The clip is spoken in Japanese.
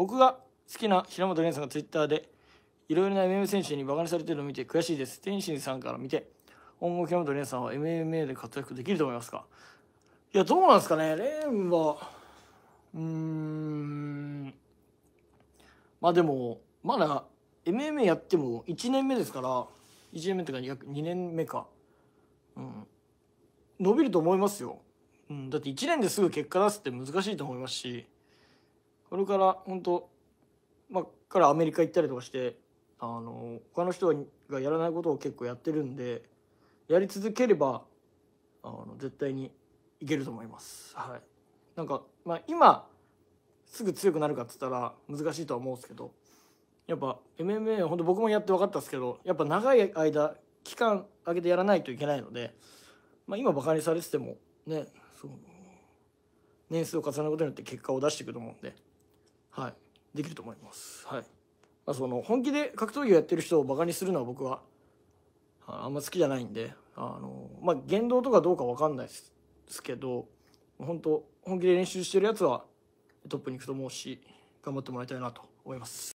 僕が好きな平本蓮さんがツイッターでいろいろな MMA 選手にバカにされてるのを見て悔しいです。天心さんから見て、今後平本蓮さんは MMA で活躍できると思いますかいや、どうなんですかね。蓮は、うーん。まあでも、まだ MMA やっても1年目ですから、1年目というか約2年目か。うん。伸びると思いますよ。うん、だって1年ですぐ結果出すって難しいと思いますし。それから本当まあからアメリカ行ったりとかしてあの他の人がやらないことを結構やってるんでやり続ければあの絶対にいけると思います。はい、なんか、まあ、今すぐ強くなるかっつったら難しいとは思うんですけどやっぱ MMA は本当僕もやって分かったんですけどやっぱ長い間期間空けてやらないといけないので、まあ、今バカにされててもねその年数を重ねることによって結果を出していくと思うんで。はい、できると思います、はいまあ、その本気で格闘技をやってる人をバカにするのは僕はあんま好きじゃないんであの、まあ、言動とかどうか分かんないですけど本当本気で練習してるやつはトップに行くと思うし頑張ってもらいたいなと思います。